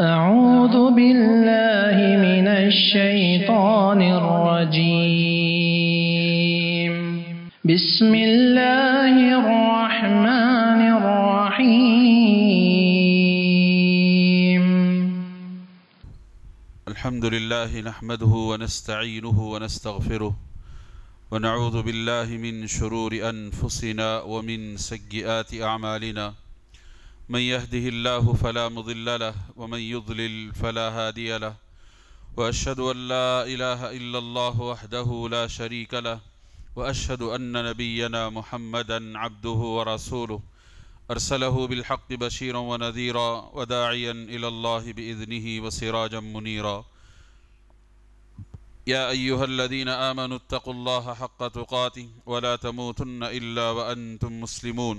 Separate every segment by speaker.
Speaker 1: أعوذ بالله من الشيطان الرجيم بسم الله الرحمن الرحيم الحمد لله نحمده ونستعينه ونستغفره ونعوذ بالله من شرور أنفسنا ومن سيئات أعمالنا من يهده الله فلا مضل له ومن يضلل فلا هادي له واشهد ان لا اله الا الله وحده لا شريك له واشهد ان نبينا محمدا عبده ورسوله ارسله بالحق بشيرا ونذيرا وداعيا الى الله باذنه وسراجا منيرا يا ايها الذين امنوا اتقوا الله حق تقاته ولا تموتن الا وانتم مسلمون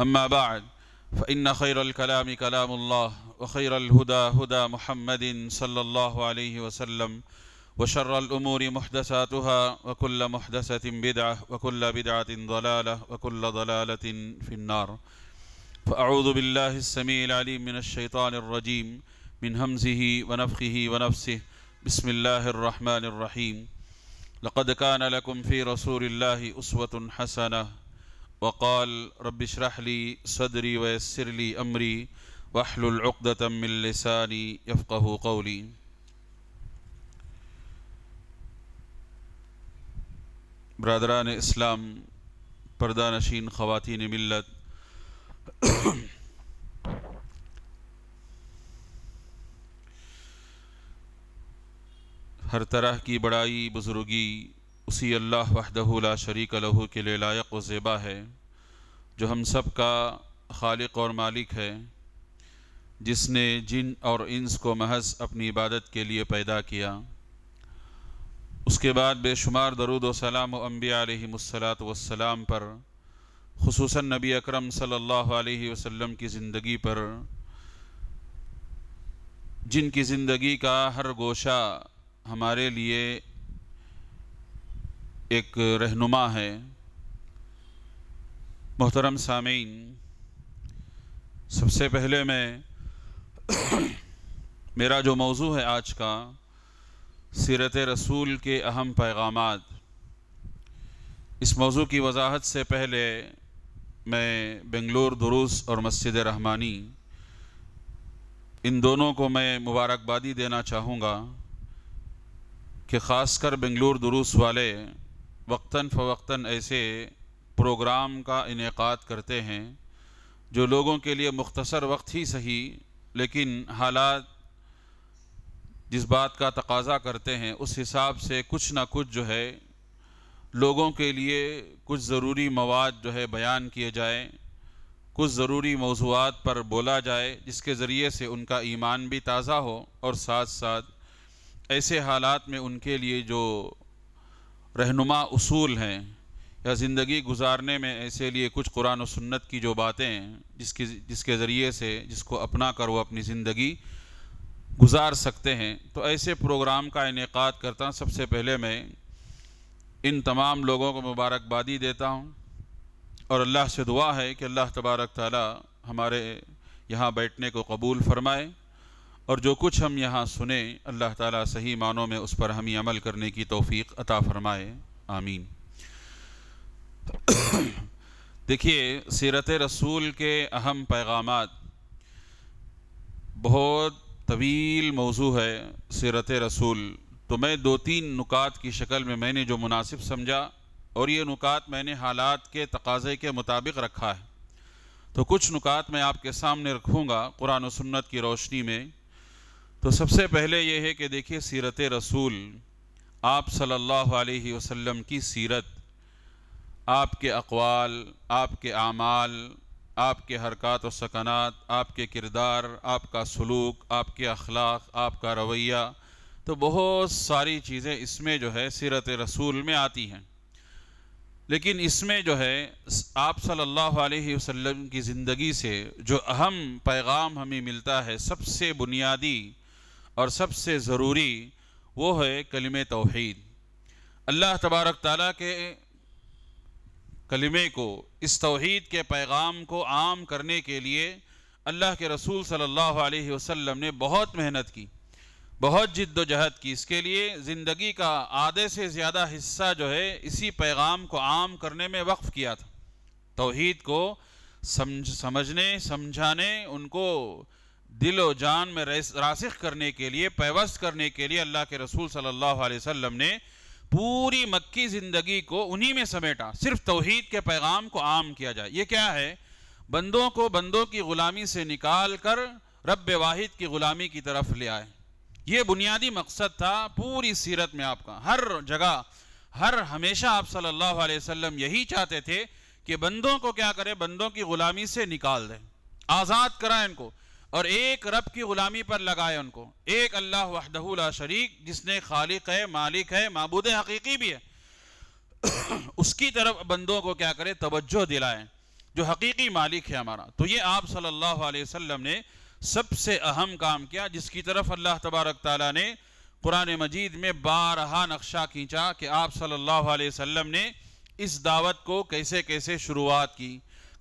Speaker 1: أما بعد فإن خير الكلام كلام الله وخير الهدى هدى محمد صلى الله عليه وسلم وشر الأمور محدثاتها وكل محدثة بدعة وكل بدعة ضلالة وكل ضلالة في النار فأعوذ بالله السميع العليم من الشيطان الرجيم من همزه ونفخه ونفسه بسم الله الرحمن الرحيم لقد كان لكم في رسول الله أسوة حسنة وقال رب اشرح لي صدري ويسر لي امري واحلل عقده من لساني يفقهوا قولي برادران اسلام पर्दा नशीन ख़वान मिलत हर तरह की बड़ाई बुज़ुर्गी उसी अल्लाह वहदहला शरीक लहू के लिए लायक व ज़ेबा है जो हम सब का खालिक और मालिक है जिसने जिन और इंस को महज अपनी इबादत के लिए पैदा किया उसके बाद बेशुमार दरुद वसलाम अम्बियालात वसलाम पर खसूस नबी अकरम सल्लल्लाहु अलैहि वसल्लम की ज़िंदगी पर जिनकी ज़िंदगी का हर गोशा हमारे लिए एक रहनुमा है मोहतरम सामीन सबसे पहले मैं मेरा जो मौजू है आज का सीरत रसूल के अहम पैगाम इस मौजू की वजाहत से पहले मैं बेंगलोर दुरूस और मस्जिद रहमानी इन दोनों को मैं मुबारकबादी देना चाहूँगा कि ख़ास कर बेंगलुरु दुरूस वाले वक्ता फ़वक्ता ऐसे प्रोग्राम का इनका करते हैं जो लोगों के लिए मुख्तसर वक्त ही सही लेकिन हालात जिस बात का तकाजा करते हैं उस हिसाब से कुछ ना कुछ जो है लोगों के लिए कुछ ज़रूरी मवाद जो है बयान किए जाए कुछ ज़रूरी मौजूद पर बोला जाए जिसके ज़रिए से उनका ईमान भी ताज़ा हो और साथ साथ ऐसे हालात में उनके लिए जो रहनुमा असूल हैं या ज़िंदगी गुजारने में ऐसे लिए कुछ कुरान और सुन्नत की जो बातें जिसकी जिसके ज़रिए से जिसको अपना कर वो अपनी ज़िंदगी गुजार सकते हैं तो ऐसे प्रोग्राम का इनका करता सबसे पहले मैं इन तमाम लोगों को मुबारकबादी देता हूँ और अल्लाह से दुआ है कि अल्लाह तबारक ताली हमारे यहाँ बैठने को कबूल फरमाए और जो कुछ हम यहाँ सुने अल्लाह ताला सही मानों में उस पर हमें अमल करने की तौफीक अता फरमाए आमीन देखिए सीरत रसूल के अहम पैगाम बहुत तवील मौजू है सीरत रसूल तो मैं दो तीन नुकात की शक्ल में मैंने जो मुनासिब समझा और ये नुकात मैंने हालात के तकाज़े के मुताबिक रखा है तो कुछ नुकात मैं आपके सामने रखूँगा कुरान सुन्नत की रोशनी में तो सबसे पहले ये है कि देखिए सीरत रसूल आप सल्लल्लाहु अलैहि वसल्लम की सीरत आपके अकवाल आपके आमाल आपके हरकत व सकनात आपके किरदार आपका सलूक आपके अखलाक आपका रवैया तो बहुत सारी चीज़ें इसमें जो है सीरत रसूल में आती हैं लेकिन इसमें जो है आप सल्लल्लाहु अलैहि वसल्लम की ज़िंदगी से जो अहम पैगाम हमें मिलता है सबसे बुनियादी और सबसे ज़रूरी वो है कलम तोहद अल्लाह तबारक ताली के कलमे को इस तोहद के पैगाम को आम करने के लिए अल्लाह के रसूल सल्लल्लाहु अलैहि वसल्लम ने बहुत मेहनत की बहुत जद्दोजहद की इसके लिए ज़िंदगी का आधे से ज़्यादा हिस्सा जो है इसी पैगाम को आम करने में वक्फ़ किया था तोहद को समझ समझने समझाने उनको दिलो जान में रासिख करने के लिए पैवस्त करने के लिए अल्लाह के रसूल सल्लल्लाहु अलैहि वसल्लम ने पूरी मक्की ज़िंदगी को उन्हीं में समेटा सिर्फ तोहहीद के पैगाम को आम किया जाए ये क्या है बंदों को बंदों की ग़ुलामी से निकाल कर रब वाहिद की ग़ुलामी की तरफ ले आए ये बुनियादी मकसद था पूरी सीरत में आपका हर जगह हर हमेशा आप सल्लल्लाहु अलैहि वसल्लम यही चाहते थे कि बंदों को क्या करें बंदों की ग़ुलामी से निकाल दें आज़ाद कराएं इनको और एक रब की गुलामी पर लगाए उनको एक अल्लाह वहदहूला शरीक जिसने खालिक है मालिक है मबूद हकीकी भी है उसकी तरफ बंदों को क्या करे तवज्जो दिलाए जो हकीकी मालिक है हमारा तो ये आप सल्लल्लाहु अलैहि वसल्लम ने सबसे अहम काम किया जिसकी तरफ अल्लाह तबारक ताली ने कुरान मजीद में बारहा नक्शा खींचा कि आप सल्ला वसम ने इस दावत को कैसे कैसे शुरुआत की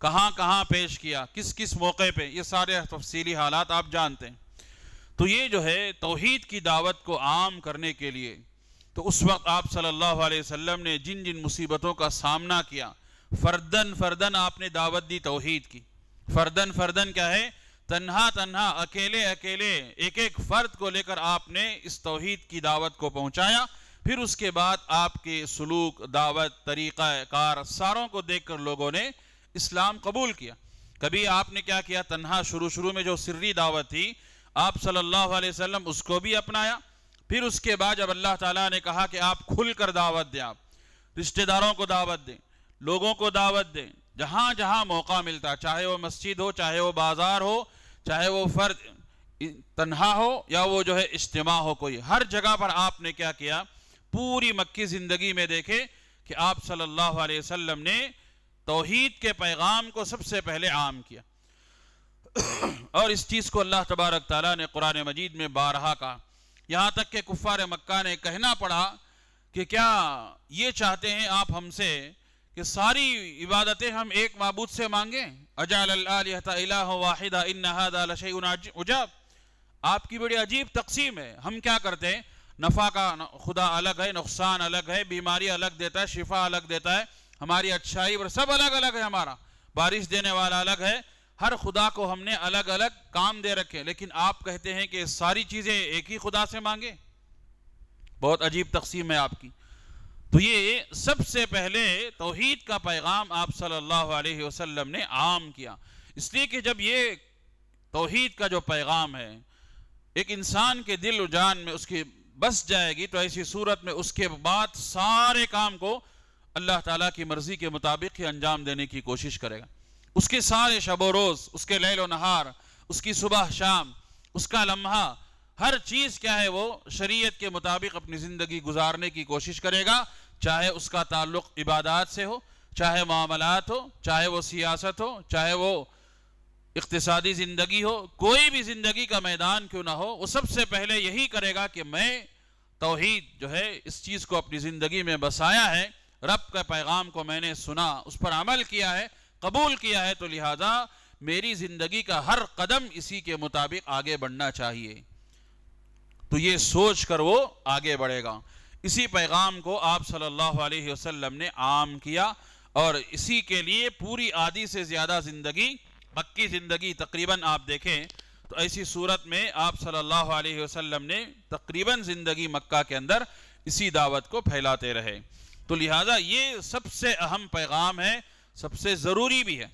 Speaker 1: कहाँ कहाँ पेश किया किस किस मौके पे ये सारे तफसीली हालात आप जानते हैं तो ये जो है तोहहीद की दावत को आम करने के लिए तो उस वक्त आप सल्लल्लाहु अलैहि वसल्लम ने जिन जिन मुसीबतों का सामना किया फर्दन फर्दन आपने दावत दी तोहद की फर्दन फर्दन क्या है तन्हा तन्हा अकेले अकेले एक एक फ़र्द को लेकर आपने इस तोहद की दावत को पहुँचाया फिर उसके बाद आपके सलूक दावत तरीक़ार सारों को देख कर लोगों ने इस्लाम कबूल किया कभी आपने क्या किया तन्हा शुरू शुरू में जो सिर्री दावत थी आप सल्लल्लाहु अलैहि वसल्लम उसको भी अपनाया फिर उसके बाद जब अल्लाह ताला ने कहा कि आप खुल कर दावत दें आप रिश्तेदारों को दावत दें लोगों को दावत दें जहाँ जहाँ मौका मिलता चाहे वो मस्जिद हो चाहे वो बाज़ार हो चाहे वो फर्द तन्हा हो या वो जो है इज्तम हो कोई हर जगह पर आपने क्या किया पूरी मक्की ज़िंदगी में देखे कि आप सल्लल्लाहु अलैहि वसल्लम ने तोहीद के पैगाम को सबसे पहले आम किया और इस चीज़ को अल्लाह तबारक तला ने कुरान मजीद में बारहा कहा यहाँ तक कि कुफ़ार मक्का ने कहना पड़ा कि क्या ये चाहते हैं आप हमसे कि सारी इबादतें हम एक मबूद से मांगे अजाल वाहिदा आपकी बड़ी अजीब तकसीम है हम क्या करते हैं नफ़ा का खुदा अलग है नुकसान अलग है बीमारी अलग देता है शिफा अलग देता है हमारी अच्छाई और सब अलग अलग है हमारा बारिश देने वाला अलग है हर खुदा को हमने अलग अलग काम दे रखे लेकिन आप कहते हैं कि सारी चीज़ें एक ही खुदा से मांगे बहुत अजीब तकसीम है आपकी तो ये सबसे पहले तोहहीद का पैगाम आप सल्लल्लाहु अलैहि वसल्लम ने आम किया इसलिए कि जब ये तोहहीद का जो पैगाम है एक इंसान के दिल उजान में उसकी बस जाएगी तो ऐसी सूरत में उसके बाद सारे काम को अल्लाह ताला की मर्ज़ी के मुताबिक ही अंजाम देने की कोशिश करेगा उसके सारे शब रोज़ उसके लैल नहार उसकी सुबह शाम उसका लम्हा हर चीज़ क्या है वो शरीयत के मुताबिक अपनी ज़िंदगी गुजारने की कोशिश करेगा चाहे उसका ताल्लुक इबादत से हो चाहे मामलात हो चाहे वो सियासत हो चाहे वो इकतसादी ज़िंदगी हो कोई भी ज़िंदगी का मैदान क्यों ना हो वो सबसे पहले यही करेगा कि मैं तोहद जो है इस चीज़ को अपनी ज़िंदगी में बसाया है रब का पैगाम को मैंने सुना उस पर अमल किया है कबूल किया है तो लिहाजा मेरी ज़िंदगी का हर कदम इसी के मुताबिक आगे बढ़ना चाहिए तो ये सोच कर वो आगे बढ़ेगा इसी पैगाम को आप सल्लल्लाहु अलैहि वसल्लम ने आम किया और इसी के लिए पूरी आधी से ज़्यादा ज़िंदगी मक्की ज़िंदगी तकरीबन आप देखें तो ऐसी सूरत में आप सल्लल्लाहु अलैहि वसल्लम ने तकरीबन ज़िंदगी मक्का के अंदर इसी दावत को फैलाते रहे तो लिहाजा ये सबसे अहम पैगाम है सबसे ज़रूरी भी है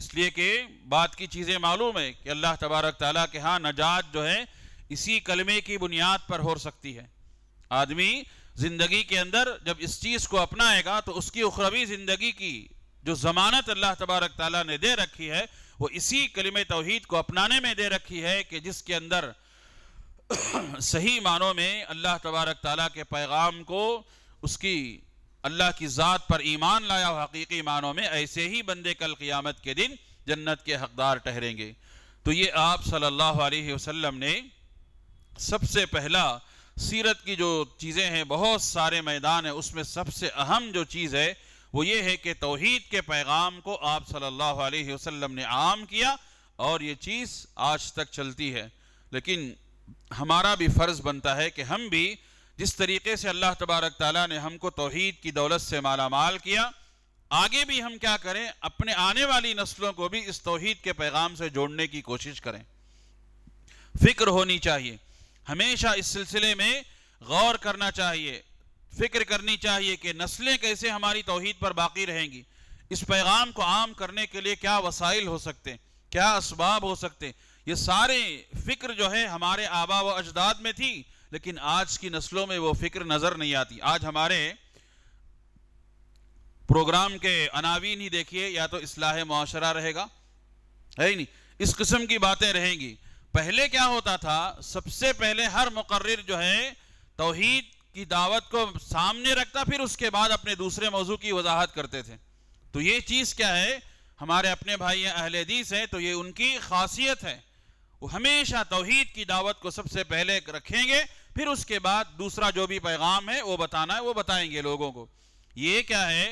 Speaker 1: इसलिए कि बात की चीज़ें मालूम है कि अल्लाह तबारक ताली के हाँ नजात जो है इसी कलमे की बुनियाद पर हो सकती है आदमी ज़िंदगी के अंदर जब इस चीज़ को अपनाएगा तो उसकी उखरवी ज़िंदगी की जो ज़मानत अल्लाह तबारक ताली ने दे रखी है वो इसी कलम तोहद को अपनाने में दे रखी है कि जिसके अंदर सही मानों में अल्लाह तबारक ताली के पैगाम को उसकी अल्लाह की ज़ात पर ईमान लाया हो हकीकी मानों में ऐसे ही बंदे कल क़ियामत के दिन जन्नत के हकदार ठहरेंगे तो ये आप सल्लल्लाहु अलैहि वसल्लम ने सबसे पहला सीरत की जो चीज़ें हैं बहुत सारे मैदान हैं उसमें सबसे अहम जो चीज़ है वो ये है कि तोहहीद के पैगाम को आप सल्लल्लाहु अलैहि वसल्लम ने आम किया और ये चीज़ आज तक चलती है लेकिन हमारा भी फ़र्ज़ बनता है कि हम भी जिस तरीके से अल्लाह तबारक ताला ने हमको तोहहीद की दौलत से माला माल किया आगे भी हम क्या करें अपने आने वाली नस्लों को भी इस तोहद के पैगाम से जोड़ने की कोशिश करें फिक्र होनी चाहिए हमेशा इस सिलसिले में गौर करना चाहिए फिक्र करनी चाहिए कि नस्लें कैसे हमारी तोहद पर बाकी रहेंगी इस पैगाम को आम करने के लिए क्या वसाइल हो सकते हैं क्या इसबाब हो सकते हैं ये सारे फिक्र जो है हमारे आबा व अजदाद में थी लेकिन आज की नस्लों में वो फिक्र नज़र नहीं आती आज हमारे प्रोग्राम के अनावीन ही देखिए या तो इसलाह माशरा रहेगा है ही नहीं इस किस्म की बातें रहेंगी पहले क्या होता था सबसे पहले हर मुकर्र जो है तोहहीद की दावत को सामने रखता फिर उसके बाद अपने दूसरे मौजू की वजाहत करते थे तो ये चीज़ क्या है हमारे अपने भाई अहलेदीस हैं तो ये उनकी खासियत है वो हमेशा तोहहीद की दावत को सबसे पहले रखेंगे फिर उसके बाद दूसरा जो भी पैगाम है वो बताना है वो बताएंगे लोगों को ये क्या है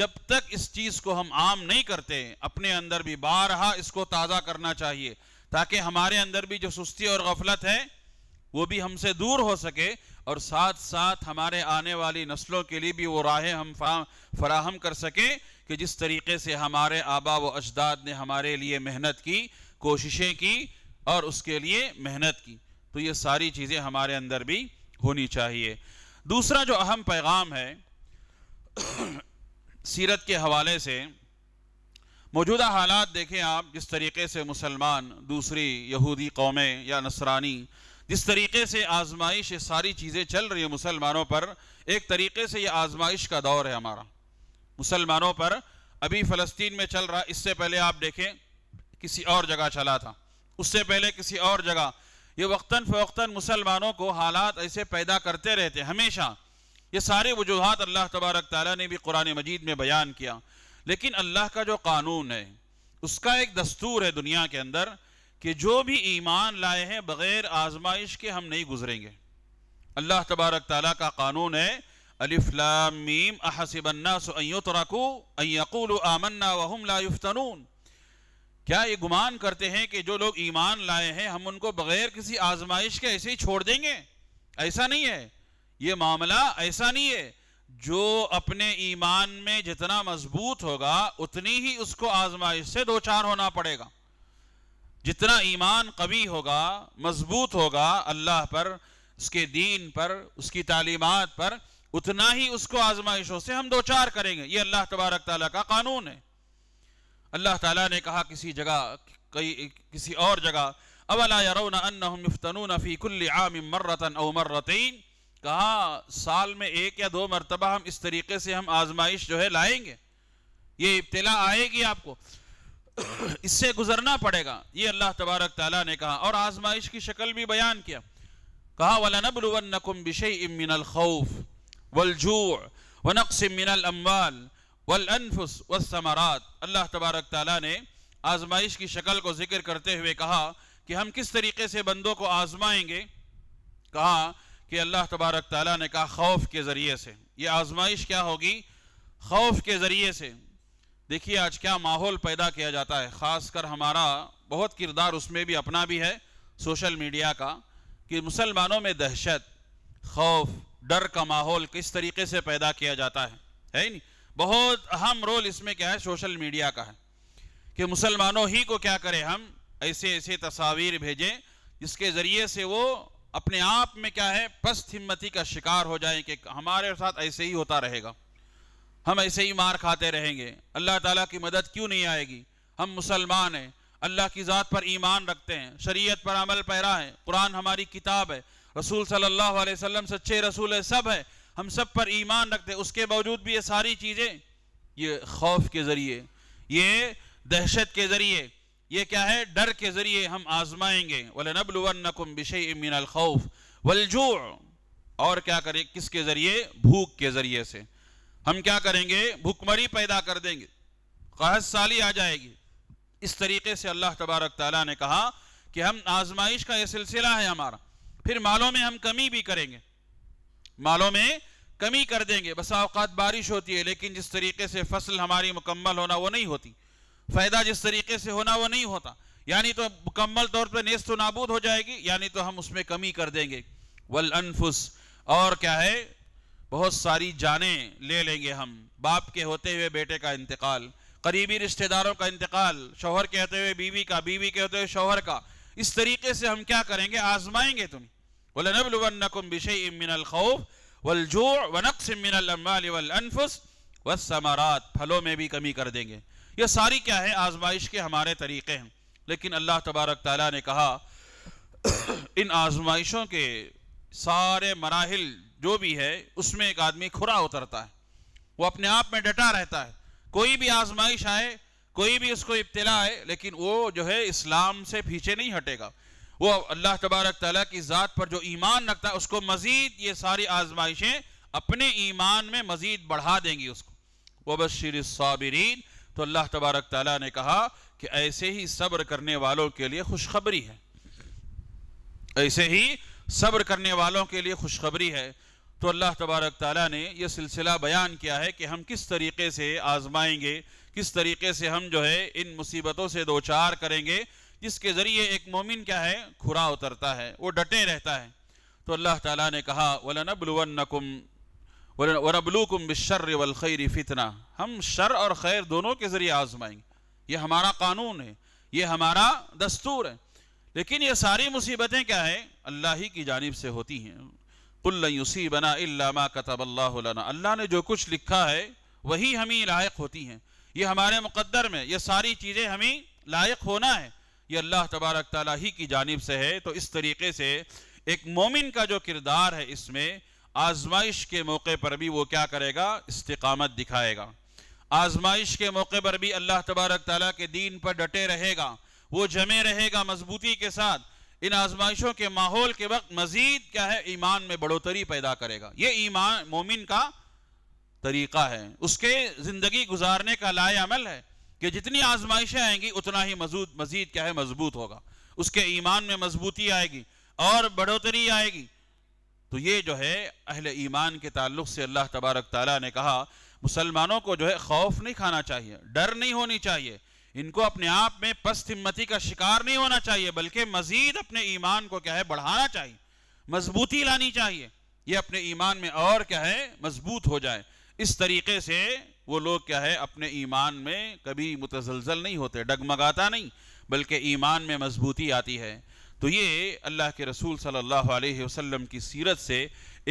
Speaker 1: जब तक इस चीज़ को हम आम नहीं करते अपने अंदर भी बारहा इसको ताज़ा करना चाहिए ताकि हमारे अंदर भी जो सुस्ती और गफलत है वो भी हमसे दूर हो सके और साथ साथ हमारे आने वाली नस्लों के लिए भी वो राहें हम फराहम कर सकें कि जिस तरीके से हमारे आबा व अजदाद ने हमारे लिए मेहनत की कोशिशें की और उसके लिए मेहनत की तो ये सारी चीज़ें हमारे अंदर भी होनी चाहिए दूसरा जो अहम पैगाम है सीरत के हवाले से मौजूदा हालात देखें आप जिस तरीके से मुसलमान दूसरी यहूदी कौमें या नसरानी जिस तरीके से आजमाइश ये सारी चीज़ें चल रही है मुसलमानों पर एक तरीके से ये आजमाइश का दौर है हमारा मुसलमानों पर अभी फ़लस्तीन में चल रहा इससे पहले आप देखें किसी और जगह चला था उससे पहले किसी और जगह ये वक्ता फ़वक्ता मुसलमानों को हालात ऐसे पैदा करते रहते हमेशा ये सारे वजूहत अल्लाह तबारक ताली ने भी कुरान मजीद में बयान किया लेकिन अल्लाह का जो कानून है उसका एक दस्तूर है दुनिया के अंदर कि जो भी ईमान लाए हैं बग़ैर आजमाइश के हम नहीं गुजरेंगे अल्लाह तबारक ताली का कानून है अलिफ्लामीम सोतराकू अकूल आमन्ना वहम लाफ्तनून क्या ये गुमान करते हैं कि जो लोग ईमान लाए हैं हम उनको बगैर किसी आजमाइश के ऐसे ही छोड़ देंगे ऐसा नहीं है ये मामला ऐसा नहीं है जो अपने ईमान में जितना मजबूत होगा उतनी ही उसको आजमाइश से दो चार होना पड़ेगा जितना ईमान कवी होगा मजबूत होगा अल्लाह पर उसके दीन पर उसकी तालीमत पर उतना ही उसको आजमाइशों से हम दो चार करेंगे ये अल्लाह तबारक तला का कानून है अल्लाह ताला ने कहा किसी जगह कई किसी और जगह अवला यरौन अन्नहुम यफ्तनून फी मर्रतन औ मर्रतैन कहा साल में एक या दो मरतबा हम इस तरीके से हम आजमाइश जो है लाएंगे ये इब्तला आएगी आपको इससे गुजरना पड़ेगा ये अल्लाह तबारक ताला ने कहा और आजमाइश की शक्ल भी बयान किया कहा वन नबलुवन्नकुम बिशै मिनल खौफ वलजू वनक्स मिनल अमवाल व समारात अल्लाह तबारक तला ने आजमाइश की शक्ल को जिक्र करते हुए कहा कि हम किस तरीके से बंदों को आजमाएंगे कहा कि अल्लाह तबारक तला ने कहा खौफ के ज़रिए से ये आजमाइश क्या होगी खौफ के ज़रिए से देखिए आज क्या माहौल पैदा किया जाता है ख़ासकर हमारा बहुत किरदार उसमें भी अपना भी है सोशल मीडिया का कि मुसलमानों में दहशत खौफ डर का माहौल किस तरीके से पैदा किया जाता है है नहीं बहुत अहम रोल इसमें क्या है सोशल मीडिया का है कि मुसलमानों ही को क्या करें हम ऐसे ऐसे तस्वीर भेजें जिसके ज़रिए से वो अपने आप में क्या है पस्त हिम्मती का शिकार हो जाए कि हमारे साथ ऐसे ही होता रहेगा हम ऐसे ही मार खाते रहेंगे अल्लाह ताला की मदद क्यों नहीं आएगी हम मुसलमान हैं अल्लाह की ज़ात पर ईमान रखते हैं शरीयत पर अमल पैरा है कुरान हमारी किताब है रसूल सल्लल्लाहु अलैहि वसल्लम सच्चे रसूल है सब है हम सब पर ईमान रखते हैं उसके बावजूद भी ये सारी चीज़ें ये खौफ के ज़रिए ये दहशत के ज़रिए ये क्या है डर के ज़रिए हम आजमाएंगे खौफ वलजू और क्या करें किसके ज़रिए भूख के ज़रिए से हम क्या करेंगे भूखमरी पैदा कर देंगे कहत साली आ जाएगी इस तरीके से अल्लाह तबारक तला ने कहा कि हम आजमाइश का यह सिलसिला है हमारा फिर मालों में हम कमी भी करेंगे मालों में कमी कर देंगे बसा अवकात बारिश होती है लेकिन जिस तरीके से फसल हमारी मुकम्मल होना वो नहीं होती फ़ायदा जिस तरीके से होना वो नहीं होता यानी तो मुकम्मल तौर पर नेस्त तो नाबूद हो जाएगी यानी तो हम उसमें कमी कर देंगे वल अनफुस और क्या है बहुत सारी जानें ले लेंगे हम बाप के होते हुए बेटे का इंतकाल करीबी रिश्तेदारों का इंतकाल शोहर के होते हुए बीवी का बीवी के होते हुए शोहर का इस तरीके से हम क्या करेंगे आजमाएंगे तुम बोले नबल बिशे इमिन खौफ वलजू व नक्समिनफुस व फलों में भी कमी कर देंगे ये सारी क्या है आजमाइश के हमारे तरीक़े हैं लेकिन अल्लाह तबारक ताली ने कहा इन आजमाइशों के सारे मराहल जो भी है उसमें एक आदमी खुरा उतरता है वो अपने आप में डटा रहता है कोई भी आजमाइश आए कोई भी उसको इब्तला आए लेकिन वो जो है इस्लाम से पीछे नहीं हटेगा वो अल्लाह तबारक तला की ज़ात पर जो ईमान रखता है उसको मज़ीद ये सारी आजमाइशें अपने ईमान में मज़ीद बढ़ा देंगी उसको वबशर साबरीन तो अल्लाह तबारक तला ने कहा कि ऐसे ही सब्र करने वालों के लिए खुशखबरी है ऐसे ही सब्र करने वालों के लिए खुशखबरी है तो अल्लाह तबारक ताली ने यह सिलसिला बयान किया है कि हम किस तरीके से आजमाएंगे किस तरीके से हम जो है इन मुसीबतों से दो चार करेंगे जिसके ज़रिए एक मोमिन क्या है खुरा उतरता है वो डटे रहता है तो अल्लाह ताला ने कहा वलनबलवनकुम वरबलूकुम बिशर वलखैर फितना हम शर और खैर दोनों के ज़रिए आजमाएंगे ये हमारा कानून है ये हमारा दस्तूर है लेकिन ये सारी मुसीबतें क्या है अल्लाह ही की जानब से होती हैं कुल्लूसी बना इलामा कतबल्लाना अल्लाह ने जो कुछ लिखा है वही हमें लायक होती हैं ये हमारे मुकद्दर में ये सारी चीज़ें हमें लायक होना है ये अल्लाह तबारक तला ही की जानब से है तो इस तरीके से एक मोमिन का जो किरदार है इसमें आजमाइश के मौके पर भी वो क्या करेगा इस्तकामत दिखाएगा आजमाइश के मौके पर भी अल्लाह तबारक तला के दीन पर डटे रहेगा वो जमे रहेगा मजबूती के साथ इन आजमाइशों के माहौल के वक्त मजीद क्या है ईमान में बढ़ोतरी पैदा करेगा ये ईमान मोमिन का तरीका है उसके ज़िंदगी गुजारने का लाए अमल है कि जितनी आजमाइशें आएंगी उतना ही मजूद मजीद क्या है मजबूत होगा उसके ईमान में मजबूती आएगी और बढ़ोतरी आएगी तो ये जो है अहल ईमान के ताल्लुक से अल्लाह तबारक तला ने कहा मुसलमानों को जो है खौफ नहीं खाना चाहिए डर नहीं होनी चाहिए इनको अपने आप में पस्त हिम्मती का शिकार नहीं होना चाहिए बल्कि मजीद अपने ईमान को क्या है बढ़ाना चाहिए मजबूती लानी चाहिए ये अपने ईमान में और क्या है मजबूत हो जाए इस तरीके से वो लोग क्या है अपने ईमान में कभी मुतजलजल नहीं होते डगमगाता नहीं बल्कि ईमान में मजबूती आती है तो ये अल्लाह के रसूल सल्लल्लाहु अलैहि वसल्लम की सीरत से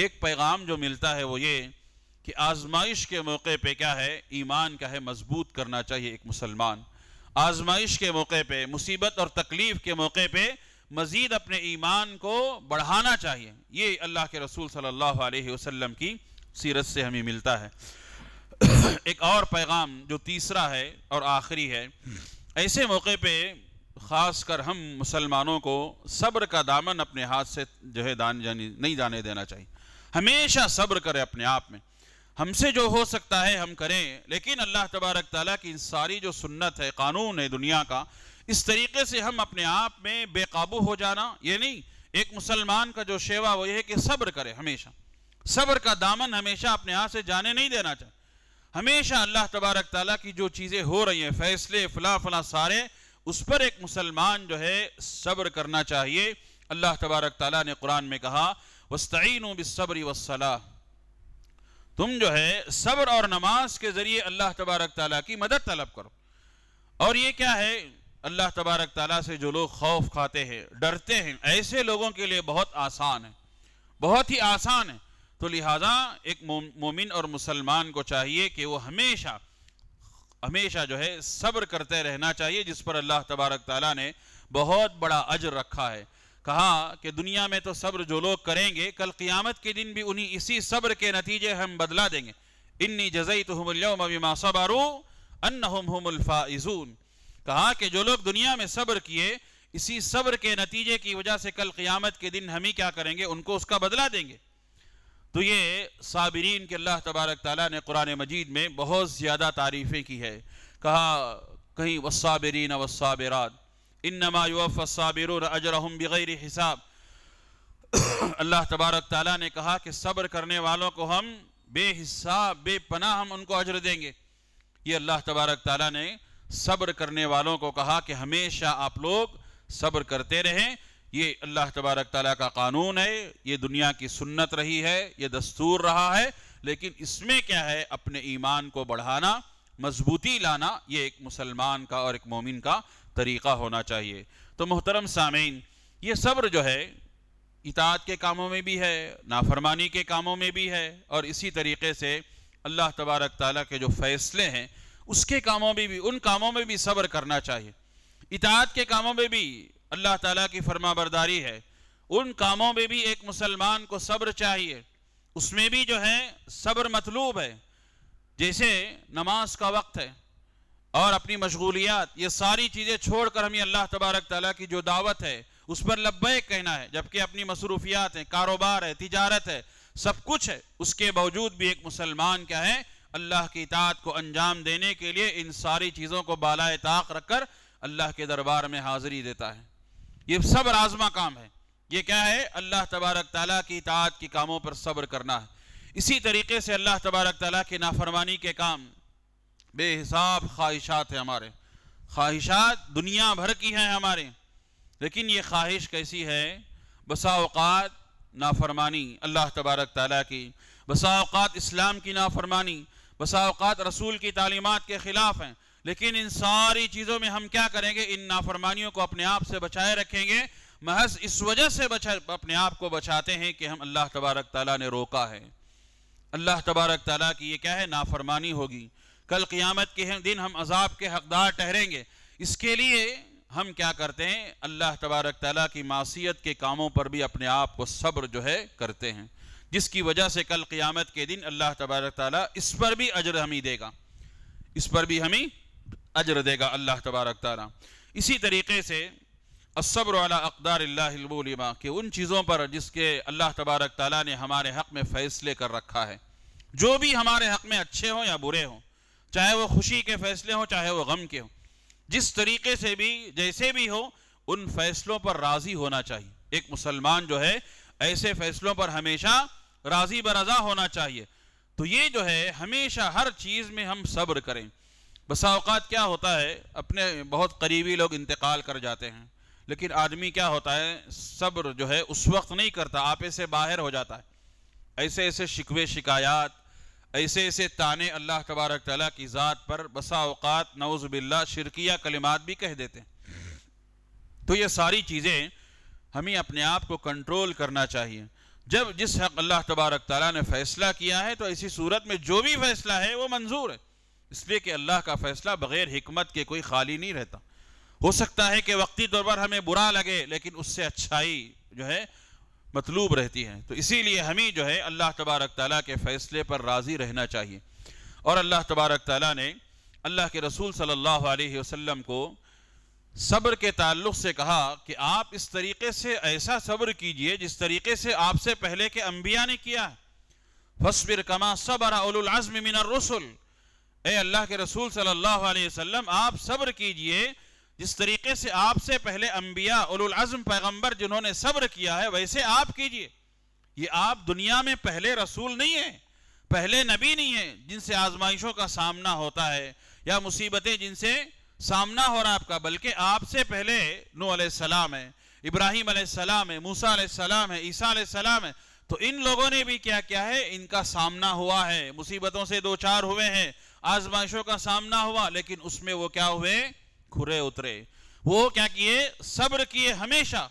Speaker 1: एक पैगाम जो मिलता है वो ये कि आजमाइश के मौके पे क्या है ईमान का है मजबूत करना चाहिए एक मुसलमान आजमाइश के मौके पे मुसीबत और तकलीफ़ के मौके पे मज़ीद अपने ईमान को बढ़ाना चाहिए ये अल्लाह के रसूल सल्लल्लाहु अलैहि वसल्लम की सीरत से हमें मिलता है एक और पैगाम जो तीसरा है और आखिरी है ऐसे मौके पे ख़ास कर हम मुसलमानों को सब्र का दामन अपने हाथ से जो है दान जानी नहीं जाने देना चाहिए हमेशा सब्र करें अपने आप में हमसे जो हो सकता है हम करें लेकिन अल्लाह तबारक ताली की सारी जो सुन्नत है कानून है दुनिया का इस तरीके से हम अपने आप में बेकाबू हो जाना ये नहीं एक मुसलमान का जो शेवा वो ये है कि सब्र करे हमेशा सब्र का दामन हमेशा अपने हाथ से जाने नहीं देना चाहिए हमेशा अल्लाह तबारक ताला की जो चीज़ें हो रही हैं फैसले फला फला सारे उस पर एक मुसलमान जो है सब्र करना चाहिए अल्लाह तबारक ताला ने कुरान में कहा वस्तीन बिसब्री वसला तुम जो है सब्र और नमाज के ज़रिए अल्लाह तबारक ताला की मदद तलब करो और ये क्या है अल्लाह तबारक ताला से जो लोग खौफ खाते हैं डरते हैं ऐसे लोगों के लिए बहुत आसान है बहुत ही आसान है तो लिहाजा एक मोमिन और मुसलमान को चाहिए कि वो हमेशा हमेशा जो है सब्र करते रहना चाहिए जिस पर अल्लाह तबारक ताला ने बहुत बड़ा अजर रखा है कहा कि दुनिया में तो सब्र जो लोग करेंगे कल क़ियामत के दिन भी उन्हीं इसी सब्र के नतीजे हम बदला देंगे इन्नी जजई तो सबारू अन्नफाइजून कहा कि जो लोग दुनिया में सब्र किए इसी सब्र के नतीजे की वजह से कल क़ियामत के दिन हम ही क्या करेंगे उनको उसका बदला देंगे तो ये साबरीन के अल्लाह तबारक ताली ने कुरान मजीद में बहुत ज़्यादा तारीफ़ें की है कहा कहीं वसाबरीन वसाबरात इन नमाफ़ाबिर अजरहम बग़ैर हिसाब अल्लाह तबारक ताली ने कहा कि सब्र करने वालों को हम बेहिसाब बेपना हम उनको अजर देंगे ये अल्लाह तबारक ताली ने सब्र करने वालों को कहा कि हमेशा आप लोग सब्र करते रहें ये अल्लाह तबारक ताली का कानून है ये दुनिया की सुन्नत रही है ये दस्तूर रहा है लेकिन इसमें क्या है अपने ईमान को बढ़ाना मजबूती लाना ये एक मुसलमान का और एक मोमिन का तरीक़ा होना चाहिए तो मोहतरम सामीन ये सब्र जो है इताद के कामों में भी है नाफरमानी के कामों में भी है और इसी तरीके से अल्लाह तबारक ताली के जो फ़ैसले हैं उसके कामों में भी उन कामों में भी सब्र करना चाहिए इतात के कामों में भी अल्लाह ताला की फरमाबरदारी है उन कामों में भी एक मुसलमान को सब्र चाहिए उसमें भी जो है सब्र मतलूब है जैसे नमाज का वक्त है और अपनी मशगूलियात ये सारी चीज़ें छोड़कर हमें अल्लाह तबारक ताली की जो दावत है उस पर लब्बैक कहना है जबकि अपनी मसरूफियात हैं कारोबार है तिजारत है सब कुछ है उसके बावजूद भी एक मुसलमान क्या है अल्लाह की इतात को अंजाम देने के लिए इन सारी चीज़ों को बालाए ताक रखकर अल्लाह के दरबार में हाजिरी देता है ये सब राजमा काम है ये क्या है अल्लाह तबारक तला की इतात के कामों पर सब्र करना है इसी तरीके से अल्लाह तबारक तला की नाफरमानी के काम बेहिसाब ख्वाहिशात हैं हमारे ख्वाहिशात दुनिया भर की हैं हमारे लेकिन ये ख्वाहिश कैसी है बसाओकात नाफरमानी अल्लाह तबारक ताली की बसाओकात इस्लाम की नाफरमानी बसाओकात रसूल की तालीमत के ख़िलाफ़ हैं लेकिन इन सारी चीज़ों में हम क्या करेंगे इन नाफरमानियों को अपने आप से बचाए रखेंगे महज इस वजह से बचा अपने आप को बचाते हैं कि हम अल्लाह तबारक ताली ने रोका है अल्लाह तबारक ताली की ये क्या है नाफरमानी होगी कल क़ियामत के दिन हम अजाब के हकदार ठहरेंगे इसके लिए हम क्या करते हैं अल्लाह तबारक ताली की मासीत के कामों पर भी अपने आप को सब्र जो है करते हैं जिसकी वजह से कल क़ियामत के दिन अल्लाह तबारक ताली इस पर भी अजर हमी देगा इस पर भी हमें अजर देगा अल्लाह तबारक तारा इसी तरीके से असब्र वाला अकदार अल्लाबोलिमा के उन चीज़ों पर जिसके अल्लाह तबारक ताली ने हमारे हक़ में फ़ैसले कर रखा है जो भी हमारे हक़ में अच्छे हों या बुरे हों चाहे वो खुशी के फ़ैसले हों चाहे वो गम के हों जिस तरीके से भी जैसे भी हो उन फ़ैसलों पर राज़ी होना चाहिए एक मुसलमान जो है ऐसे फ़ैसलों पर हमेशा राज़ी बरजा होना चाहिए तो ये जो है हमेशा हर चीज़ में हम सब्र करें बसा अवकात क्या होता है अपने बहुत करीबी लोग इंतकाल कर जाते हैं लेकिन आदमी क्या होता है सब्र जो है उस वक्त नहीं करता आपे से बाहर हो जाता है ऐसे ऐसे शिकवे शिकायत ऐसे ऐसे ताने अल्लाह तबारक ताली की ज़ात पर बसा अवकात नवज़ बिल्ला शिरकिया कलिमात भी कह देते हैं तो ये सारी चीज़ें हमें अपने आप को कंट्रोल करना चाहिए जब जिस हक अल्लाह तबारक ताली ने फ़ैसला किया है तो ऐसी सूरत में जो भी फ़ैसला है वो मंजूर है इसलिए कि अल्लाह का फैसला बग़ैर हिकमत के कोई खाली नहीं रहता हो सकता है कि वक्ती तौर पर हमें बुरा लगे लेकिन उससे अच्छाई जो है मतलूब रहती है तो इसीलिए हमें जो है अल्लाह तबारक ताली के फ़ैसले पर राज़ी रहना चाहिए और अल्लाह तबारक ताली ने अल्लाह के रसूल सल्लल्लाहु अलैहि वसल्लम को सब्र के ताल्लुक से कहा कि आप इस तरीके से ऐसा सब्र कीजिए जिस तरीके से आपसे पहले के अम्बिया ने किया फसबिर कमा सबर उलआज़म मिनर रसुल ए अल्लाह के रसूल सल्लल्लाहु अलैहि वसल्लम आप सब्र कीजिए जिस तरीके से आपसे पहले अम्बिया अज़म पैगंबर जिन्होंने सब्र किया है वैसे आप कीजिए ये आप दुनिया में पहले रसूल नहीं है पहले नबी नहीं है जिनसे आजमाइशों का सामना होता है या मुसीबतें जिनसे सामना हो रहा है आपका बल्कि आपसे पहले नू सलाम है इब्राहिम सलाम है मूसा सलाम है ईसा सलाम है तो इन लोगों ने भी क्या क्या है इनका सामना हुआ है मुसीबतों से दो चार हुए हैं आजमाइशों का सामना हुआ लेकिन उसमें वो क्या हुए खुरे उतरे वो क्या किए सब्र किए हमेशा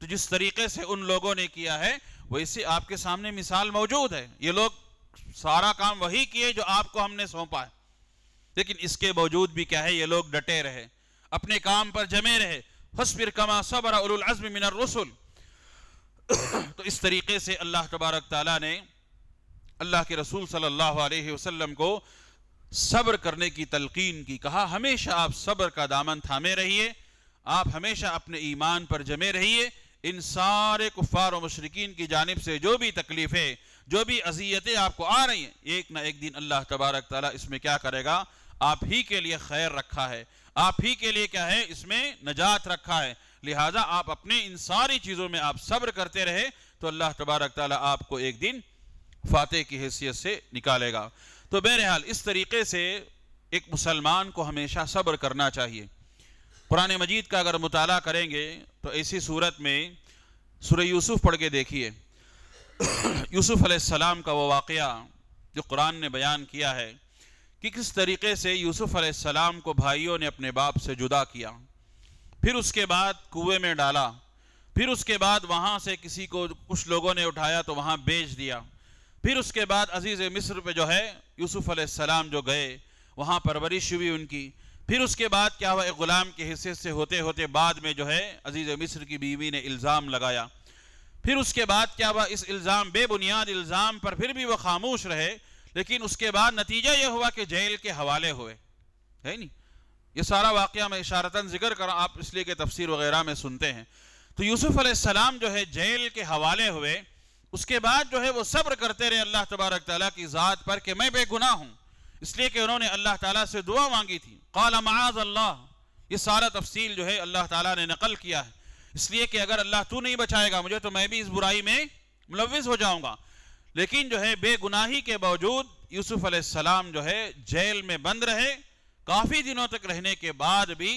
Speaker 1: तो जिस तरीके से उन लोगों ने किया है वैसे आपके सामने मिसाल मौजूद है ये लोग सारा काम वही किए जो आपको हमने सौंपा है लेकिन इसके बावजूद भी क्या है ये लोग डटे रहे अपने काम पर जमे रहे हसबिर कमा सबर उलुल मिनर रसुल तो इस तरीके से अल्लाह तबारक ताला ने अल्लाह के रसूल सल्लल्लाहु अलैहि वसल्लम को सब्र करने की तलकीन की कहा हमेशा आप सब्र का दामन थामे रहिए आप हमेशा अपने ईमान पर जमे रहिए इन सारे कुफ़ार और मशरकिन की जानब से जो भी तकलीफ़ें जो भी अजियतें आपको आ रही हैं एक ना एक दिन अल्लाह तबारक ताली इसमें क्या करेगा आप ही के लिए खैर रखा है आप ही के लिए क्या है इसमें नजात रखा है लिहाजा आप अपने इन सारी चीज़ों में आप सब्र करते रहे तो अल्लाह तबारक ताली आपको एक दिन फातह की हैसियत से निकालेगा तो बहरहाल इस तरीके से एक मुसलमान को हमेशा सब्र करना चाहिए पुराने मजीद का अगर मुताल करेंगे तो ऐसी सूरत में सुर यूसुफ पढ़ के देखिए यूसुफ़ अलैहिस्सलाम का वो वाक़ जो कुरान ने बयान किया है कि किस तरीके से यूसुफ़ अलैहिस्सलाम को भाइयों ने अपने बाप से जुदा किया फिर उसके बाद कुएं में डाला फिर उसके बाद वहाँ से किसी को कुछ लोगों ने उठाया तो वहाँ बेच दिया फिर उसके बाद अजीज़ मिस्र पे जो है यूसुफ अलैहिस्सलाम जो गए वहाँ परवरिश हुई उनकी फिर उसके बाद क्या हुआ एक ग़ुलाम के हिस्से से होते होते बाद में जो है अजीज़ मिस्र की बीवी ने इल्ज़ाम लगाया फिर उसके बाद क्या हुआ इस इल्ज़ाम बेबुनियाद इल्ज़ाम पर फिर भी वह खामोश रहे लेकिन उसके बाद नतीजा यह हुआ कि जेल के हवाले हुए है नहीं ये सारा वाक़ मैं इशारता जिक्र करा आप इसलिए कि तफसीर वगैरह में सुनते हैं तो यूसुफ़ अलैहिस्सलाम जो है जेल के हवाले हुए उसके बाद जो है वो सब्र करते रहे अल्लाह तबारक ताली की ज़ात पर कि मैं बेगुनाह हूँ इसलिए कि उन्होंने अल्लाह ताला से दुआ मांगी थी काला माज अल्लाह ये सारा तफसील जो है अल्लाह ताला ने नकल किया है इसलिए कि अगर अल्लाह तू नहीं बचाएगा मुझे तो मैं भी इस बुराई में मुलविस हो जाऊंगा लेकिन जो है बेगुनाही के बावजूद यूसुफ अलैहिस्सलाम जो है जेल में बंद रहे काफ़ी दिनों तक रहने के बाद भी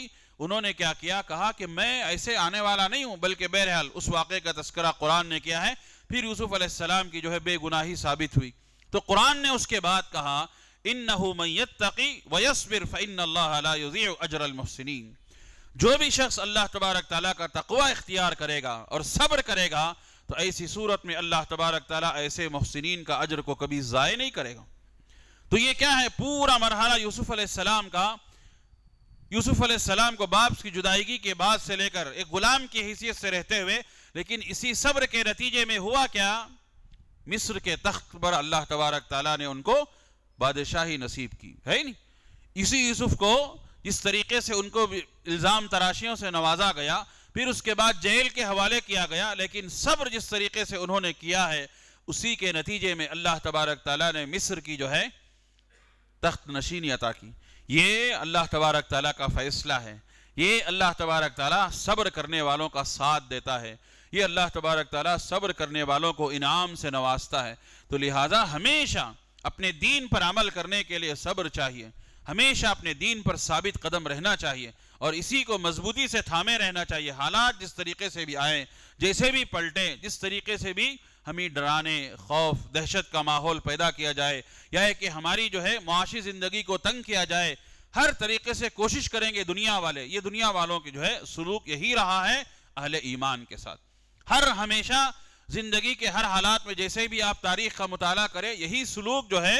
Speaker 1: उन्होंने क्या किया कहा कि मैं ऐसे आने वाला नहीं हूं बल्कि बहरहाल उस वाक़े का तस्करा कुरान ने किया है फिर यूसुफ अलैहिस्सलाम की जो है बेगुनाही साबित हुई तो कुरान ने उसके बाद कहा इन नकी वयसबिर फ़िन जो भी शख्स अल्लाह तबारक ताली का तकवा इख्तियार करेगा और सब्र करेगा तो ऐसी सूरत में अल्लाह तबारक ताली ऐसे महसिन का अजर को कभी ज़ाय नहीं करेगा तो ये क्या है पूरा मरहला यूसुफ अलैहिस्सलाम का यूसुफ अलैहिस्सलाम को बाप की जुदाईगी के बाद से लेकर एक गुलाम की हैसियत से रहते हुए लेकिन इसी सब्र के नतीजे में हुआ क्या मिस्र के तख्त पर अल्लाह तबारक ताला ने उनको बादशाही नसीब की है नहीं इसी यूसुफ को इस तरीके से उनको इल्ज़ाम तराशियों से नवाजा गया फिर उसके बाद जेल के हवाले किया गया लेकिन सब्र जिस तरीके से उन्होंने किया है उसी के नतीजे में अल्लाह तबारक तला ने मिस्र की जो है तख्त नशीनी अता की ये अल्लाह तबारक तला का फ़ैसला है ये अल्लाह तबारक तला सब्र करने वालों का साथ देता है ये अल्लाह तबारक ताली सब्र करने वालों को इनाम से नवाजता है तो लिहाजा हमेशा अपने दीन पर अमल करने के लिए सब्र चाहिए हमेशा अपने दीन पर साबित कदम रहना चाहिए और इसी को मजबूती से थामे रहना चाहिए हालात जिस तरीके से भी आए जैसे भी पलटे जिस तरीके से भी हमें डराने खौफ दहशत का माहौल पैदा किया जाए या कि हमारी जो है मुआशी ज़िंदगी को तंग किया जाए हर तरीके से कोशिश करेंगे दुनिया वाले ये दुनिया वालों की जो है सलूक यही रहा है अहल ईमान के साथ हर हमेशा जिंदगी के हर हालात में जैसे भी आप तारीख का मुताला करें यही सलूक जो है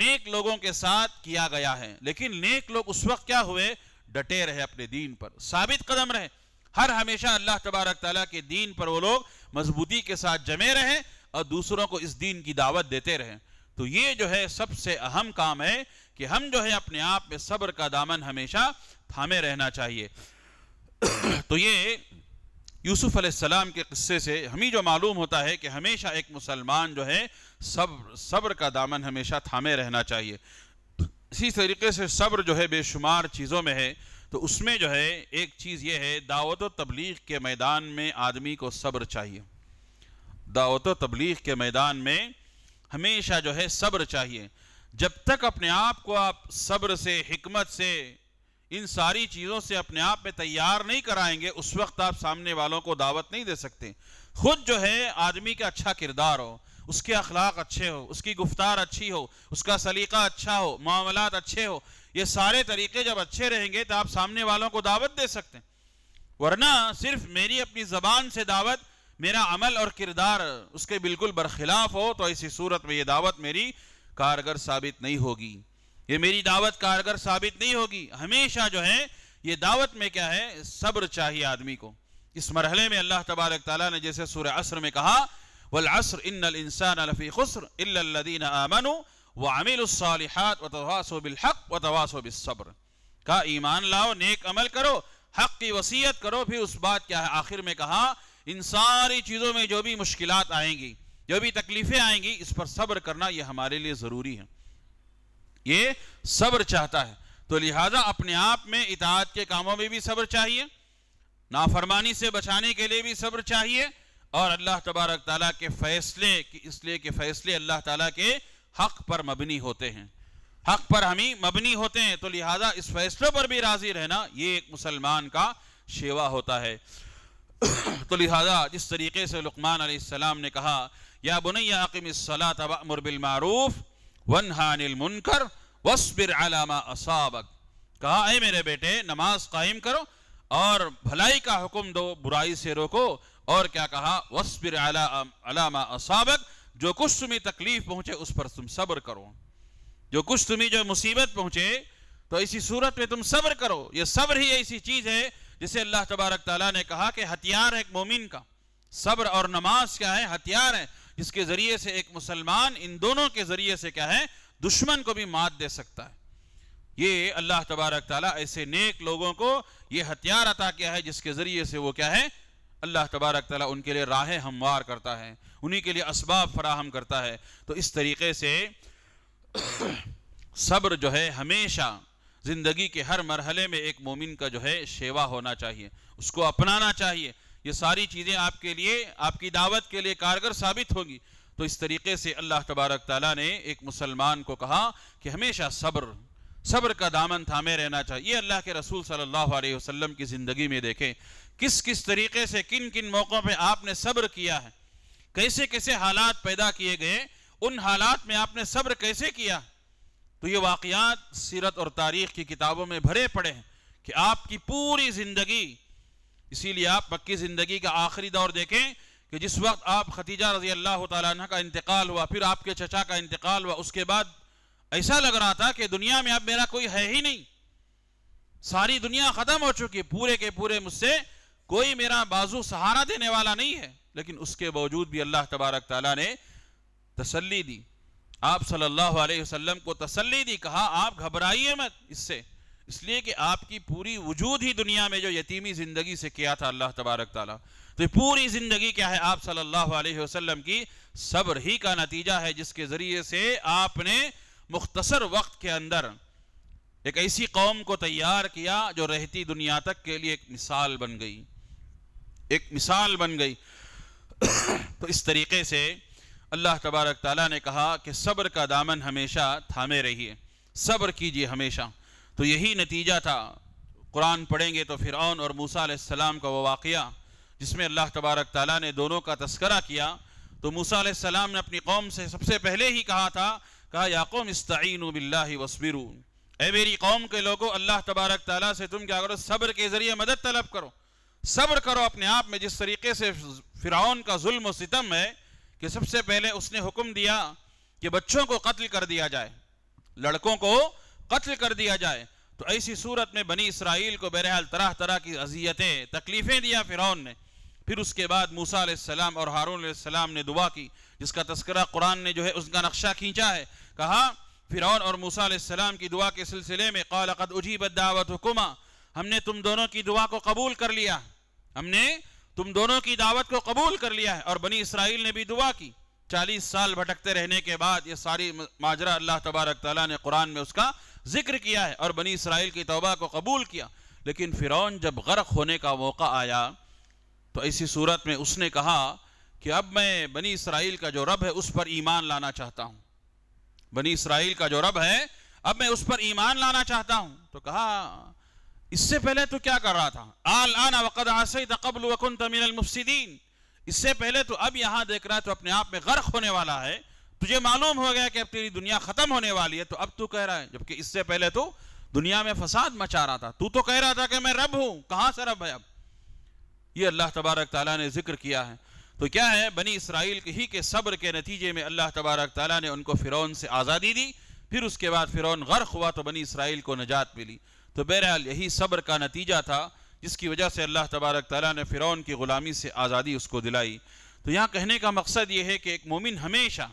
Speaker 1: नेक लोगों के साथ किया गया है लेकिन नेक लोग उस वक्त क्या हुए डटे रहे अपने दीन पर साबित कदम रहे हर हमेशा अल्लाह तबारक तला के दीन पर वो लोग मजबूती के साथ जमे रहे और दूसरों को इस दीन की दावत देते रहे तो ये जो है सबसे अहम काम है कि हम जो है अपने आप में सब्र का दामन हमेशा थामे रहना चाहिए तो ये यूसुफ अलैहिस्सलाम के किस्से से हमें जो मालूम होता है कि हमेशा एक मुसलमान जो है सब्र सब्र का दामन हमेशा थामे रहना चाहिए इसी तरीके से सब्र जो है बेशुमार चीज़ों में है तो उसमें जो है एक चीज़ ये है दावत तबलीग के मैदान में आदमी को सब्र चाहिए दावत तबलीग के मैदान में हमेशा जो है सब्र चाहिए जब तक अपने आप को आप सब्र से हमत से इन सारी चीज़ों से अपने आप में तैयार नहीं कराएंगे उस वक्त आप सामने वालों को दावत नहीं दे सकते खुद जो है आदमी का अच्छा किरदार हो उसके अखलाक अच्छे हो उसकी गुफ्तार अच्छी हो उसका सलीका अच्छा हो मामलात अच्छे हो ये सारे तरीके जब अच्छे रहेंगे तो आप सामने वालों को दावत दे सकते हैं वरना सिर्फ मेरी अपनी ज़बान से दावत मेरा अमल और किरदार उसके बिल्कुल बरखिलाफ़ हो तो ऐसी सूरत में ये दावत मेरी कारगर साबित नहीं होगी ये मेरी दावत कारगर साबित नहीं होगी हमेशा जो है ये दावत में क्या है सब्र चाहिए आदमी को इस मरहले में अल्लाह तबारक तला ने जैसे सूर्य असर में कहा वल असर इन इंसान अलफी खुसर इदीन आमनु व अमिलसालहत व तवासो बिलहक व तवासो बिसब्र का ईमान लाओ नेक अमल करो हक की वसीयत करो फिर उस बात क्या है आखिर में कहा इन सारी चीज़ों में जो भी मुश्किल आएंगी जो भी तकलीफ़ें आएंगी इस पर सब्र करना यह हमारे लिए ज़रूरी है ये सब्र चाहता है तो लिहाजा अपने आप में इतात के कामों में भी सब्र चाहिए नाफरमानी से बचाने के लिए भी सब्र चाहिए और अल्लाह तबारक तला के फैसले इसलिए कि फैसले अल्लाह ताला के हक पर मबनी होते हैं हक पर हम ही मबनी होते हैं तो लिहाजा इस फैसलों पर भी राजी रहना ये एक मुसलमान का शेवा होता है तो लिहाजा जिस तरीके से लुकमान ने कहा या बुनैया अकीम बिलमारूफ़ वनहानिल मुनकर वस्बिर अलामा असाबक कहा है मेरे बेटे नमाज कायम करो और भलाई का हुक्म दो बुराई से रोको और क्या कहा वस्बिर अलामा असाबक जो कुछ तुम्हें तकलीफ पहुंचे उस पर तुम सब्र करो जो कुछ तुम्हें जो मुसीबत पहुंचे तो इसी सूरत में तुम सब्र करो ये सब्र ही ऐसी चीज है जिसे अल्लाह तबारक ताला ने कहा कि हथियार है एक मोमिन का सब्र और नमाज क्या है हथियार है जिसके जरिए से एक मुसलमान इन दोनों के जरिए से क्या है दुश्मन को भी मात दे सकता है ये अल्लाह तबारक ताला ऐसे नेक लोगों को ये हथियार अता किया है जिसके ज़रिए से वो क्या है अल्लाह तबारक ताला उनके लिए राहें हमवार करता है उन्हीं के लिए इसबाब फराहम करता है तो इस तरीके से सब्र जो है हमेशा ज़िंदगी के हर मरहले में एक मोमिन का जो है शेवा होना चाहिए उसको अपनाना चाहिए ये सारी चीज़ें आपके लिए आपकी दावत के लिए कारगर साबित होंगी तो इस तरीके से अल्लाह तबारक तला ने एक मुसलमान को कहा कि हमेशा सब्र सब्र का दामन थामे रहना चाहिए अल्लाह के रसूल सल्लल्लाहु अलैहि वसल्लम की ज़िंदगी में देखें किस किस तरीके से किन किन मौक़ों पे आपने सब्र किया है कैसे कैसे हालात पैदा किए गए उन हालात में आपने सब्र कैसे किया तो ये वाक़ात सीरत और तारीख़ की किताबों में भरे पड़े हैं कि आपकी पूरी ज़िंदगी इसीलिए आप पक्की ज़िंदगी का आखिरी दौर देखें कि जिस वक्त आप खतीजा रजी अल्लाह तह का इंतकाल हुआ फिर आपके चचा का इंतकाल हुआ उसके बाद ऐसा लग रहा था कि दुनिया में अब मेरा कोई है ही नहीं सारी दुनिया ख़त्म हो चुकी पूरे के पूरे मुझसे कोई मेरा बाजू सहारा देने वाला नहीं है लेकिन उसके बावजूद भी अल्लाह तबारक तला ने तसली दी आप सल्लल्लाहु अलैहि वसल्लम को तसली दी कहा आप घबराइए मत इससे इसलिए कि आपकी पूरी वजूद ही दुनिया में जो यतीमी ज़िंदगी से किया था अल्लाह तबारक ताला तो पूरी ज़िंदगी क्या है आप सल्लल्लाहु अलैहि वसल्लम की सब्र ही का नतीजा है जिसके ज़रिए से आपने मुख्तसर वक्त के अंदर एक ऐसी कौम को तैयार किया जो रहती दुनिया तक के लिए एक मिसाल बन गई एक मिसाल बन गई तो इस तरीके से अल्लाह तबारक ताला ने कहा कि सब्र का दामन हमेशा थामे रहिए सब्र कीजिए हमेशा तो यही नतीजा था कुरान पढ़ेंगे तो फिर और मूसा आसमाम का वो वाक़ जिसमें अल्लाह तबारक ताली ने दोनों का तस्करा किया तो मूसा आसमाम ने अपनी कौम से सबसे पहले ही कहा था कहा याकोम इस्तीन बिल्ला वसबिरू ए मेरी कौम के लोगों अल्लाह तबारक ताली से तुम क्या करो सब्र के ज़रिए मदद तलब करो सब्र करो अपने आप में जिस तरीके से फ़िरौन का जुल्म सितम है कि सबसे पहले उसने हुक्म दिया कि बच्चों को कत्ल कर दिया जाए लड़कों को कत्ल कर दिया जाए तो ऐसी सूरत में बनी इसराइल को बहरहाल तरह तरह की अजियतें तकलीफ़ें दिया फ़िरौन ने फिर उसके बाद मूसा सलाम और हारून सलाम ने दुआ की जिसका तस्करा कुरान ने जो है उसका नक्शा खींचा है कहा फ़िरौन और मूसा सलाम की दुआ के सिलसिले में कालकद उजीबत दावत हुकुमा हमने तुम दोनों की दुआ को कबूल कर लिया हमने तुम दोनों की दावत को कबूल कर लिया है और बनी इसराइल ने भी दुआ की चालीस साल भटकते रहने के बाद ये सारी माजरा अल्लाह तबारक ताली ने कुरान में उसका जिक्र किया है और बनी इसराइल की तोबा को कबूल किया लेकिन फ़िरौन जब गर्क होने का मौका आया तो ऐसी सूरत में उसने कहा कि अब मैं बनी इसराइल का जो रब है उस पर ईमान लाना चाहता हूँ बनी इसराइल का जो रब है अब मैं उस पर ईमान लाना चाहता हूँ तो कहा इससे पहले तो क्या कर रहा था आल आना वक़द आसई तकबल वकुन तमिन मुफसदीन इससे पहले तो अब यहां देख रहा है तो अपने आप में गर्क होने वाला है तुझे मालूम हो गया कि अब तेरी दुनिया खत्म होने वाली है तो अब तू कह रहा है जबकि इससे पहले तो दुनिया में फसाद मचा रहा था तू तो कह रहा था कि मैं रब हूं कहां से रब है अब ये अल्लाह तबारक तला ने जिक्र किया है तो क्या है बनी इसराइल ही के सब्र के नतीजे में अल्लाह तबारक तला ने उनको फ़िरौन से आज़ादी दी फिर उसके बाद फ़िरौन गर्क हुआ तो बनी इसराइल को नजात मिली तो बहरहाल यही सब्र का नतीजा था जिसकी वजह से अल्लाह तबारक ताली ने फ़िरौन की ग़ुलामी से आज़ादी उसको दिलाई तो यहाँ कहने का मकसद ये है कि एक मोमिन हमेशा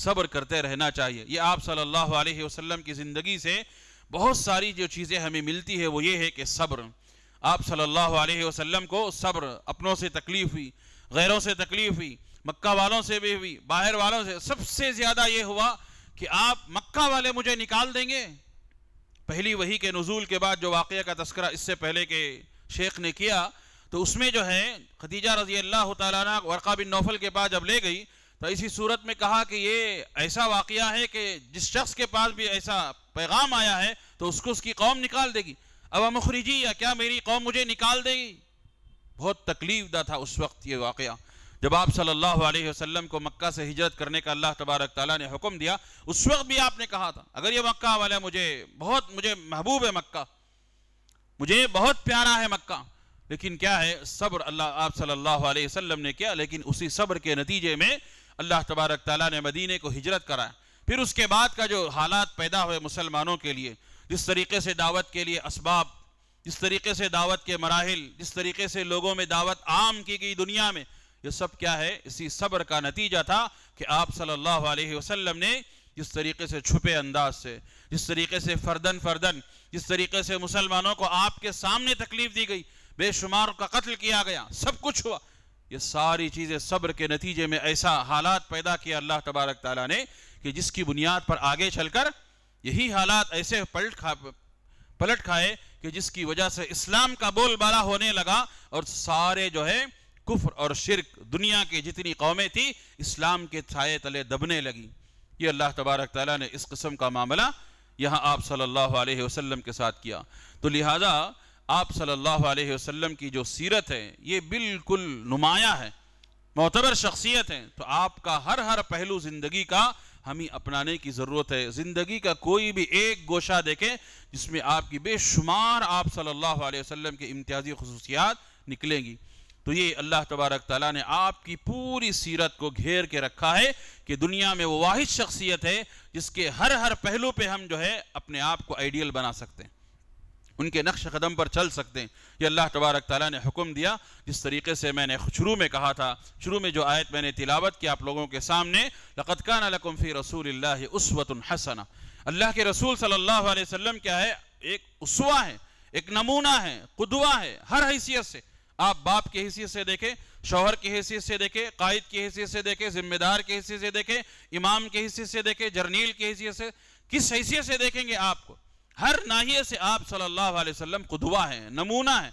Speaker 1: सब्र करते रहना चाहिए यह आप सल्लल्लाहु अलैहि वसल्लम की ज़िंदगी से बहुत सारी जो चीज़ें हमें मिलती है वो ये है कि सब्र आप सल्लल्लाहु अलैहि वसल्लम को सब्र अपनों से तकलीफ़ हुई गैरों से तकलीफ़ हुई मक्का वालों से भी हुई बाहर वालों से सबसे ज़्यादा ये हुआ कि आप मक्का वाले मुझे निकाल देंगे पहली वही के नज़ुल के बाद जो वाक़ का तस्करा इससे पहले के शेख ने किया तो उसमें जो है खदीजा रजी अल्लाह तला बिन नौफल के पास जब ले गई तो इसी सूरत में कहा कि ये ऐसा वाक़ है कि जिस शख्स के पास भी ऐसा पैगाम आया है तो उसको उसकी कौम निकाल देगी अब मुखरीजी या क्या मेरी कौम मुझे निकाल देगी बहुत तकलीफ दा था उस वक्त ये वाक़ जब आप सल्लल्लाहु अलैहि वसल्लम को मक्का से हिजरत करने का अल्लाह तबारक ताला ने हुक्म दिया उस वक्त भी आपने कहा था अगर ये मक्का वाला मुझे बहुत मुझे महबूब है मक्का मुझे बहुत प्यारा है मक्का लेकिन क्या है सब्र अल्लाह आप सल्लल्लाहु अलैहि वसल्लम ने किया लेकिन उसी सब्र के नतीजे में अल्लाह तबारक ताली ने मदीने को हिजरत कराया फिर उसके बाद का जो हालात पैदा हुए मुसलमानों के लिए जिस तरीके से दावत के लिए इसबाब जिस तरीके से दावत के मराहल जिस तरीके से लोगों में दावत आम की गई दुनिया में ये सब क्या है इसी सब्र का नतीजा था कि आप सल्लल्लाहु अलैहि वसल्लम ने जिस तरीके से छुपे अंदाज से जिस तरीके से फर्दन फर्दन जिस तरीके से मुसलमानों को आपके सामने तकलीफ दी गई बेशुमार का कत्ल किया गया सब कुछ हुआ ये सारी चीज़ें सब्र के नतीजे में ऐसा हालात पैदा किया अल्लाह तबारक ताला ने कि जिसकी बुनियाद पर आगे चलकर यही हालात ऐसे पलट खा पलट खाए कि जिसकी वजह से इस्लाम का बोलबाला होने लगा और सारे जो है कुफ्र और शिरक दुनिया के जितनी कौमें थी इस्लाम के छाए तले दबने लगी ये अल्लाह तबारक ताली ने इस कस्म का मामला यहाँ आप सल्लल्लाहु अलैहि वसल्लम के साथ किया तो लिहाजा आप सल्लल्लाहु अलैहि वसल्लम की जो सीरत है ये बिल्कुल नुमाया है मोतबर शख्सियत हैं तो आपका हर हर पहलू ज़िंदगी का हमें अपनाने की ज़रूरत है ज़िंदगी का कोई भी एक गोशा देखें जिसमें आपकी बेशुमार आप सल्लल्लाहु अलैहि वसल्लम के इम्तियाजी खसूसियात निकलेंगी तो ये अल्लाह तबारक ताली ने आपकी पूरी सीरत को घेर के रखा है कि दुनिया में वो वाहिद शख्सियत है जिसके हर हर पहलू पे हम जो है अपने आप को आइडियल बना सकते हैं उनके नक्श कदम पर चल सकते हैं ये अल्लाह तबारक तला ने हुक्म दिया जिस तरीके से मैंने शुरू में कहा था शुरू में जो आयत मैंने तिलावत की आप लोगों के सामने लक़तकान लकुम्फ़ी रसूल उसवत हसन अल्लाह के रसूल सल्ला अलैहि क्या है एक उसवा है एक नमूना है खुदवा है हर हैसियत से आप बाप की हैसियत से देखें शोहर की हैसियत से देखें कायद की हैसियत से देखें जिम्मेदार की हैसियत से देखें इमाम की हैसियत से देखें जर्नील की हैसियत से किस हैसियत से देखेंगे आपको हर नाहिए से आप सल्लल्लाहु अलैहि वसल्लम खुदवा है नमूना है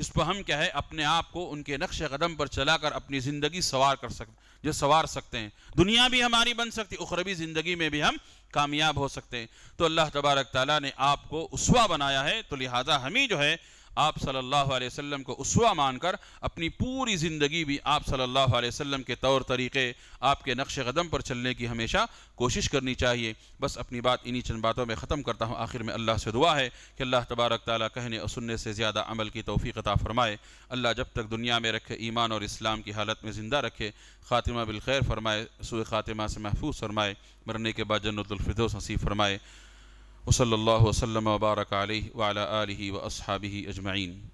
Speaker 1: इस पर हम क्या है अपने आप को उनके नक्श कदम पर चलाकर अपनी ज़िंदगी सवार कर सकते जो सवार सकते हैं दुनिया भी हमारी बन सकती उखरबी ज़िंदगी में भी हम कामयाब हो सकते हैं तो अल्लाह तबारक ताली ने आपको उसवा बनाया है तो लिहाजा हम ही जो है आप सल्लल्लाहु अलैहि वसल्लम को उसवा मानकर अपनी पूरी ज़िंदगी भी आप सल्लल्लाहु अलैहि वसल्लम के तौर तरीक़े आपके नक्श कदम पर चलने की हमेशा कोशिश करनी चाहिए बस अपनी बात इन्हीं चंद बातों में ख़त्म करता हूँ आखिर में अल्लाह से दुआ है कि अल्लाह तबारक ताली कहने और सुनने से ज़्यादा अमल की तोफ़ी अता फ़रमाए अल्लाह जब तक दुनिया में रखे ईमान और इस्लाम की हालत में ज़िंदा रखे ख़ातिमा बिलखैर फरमाए सुए ख़ातिमा से महफूज फरमाए मरने के बाद जन्नतफरदोस नसीब फरमाए وصلى الله وسلم وبارك عليه وعلى آله وأصحابه أجمعين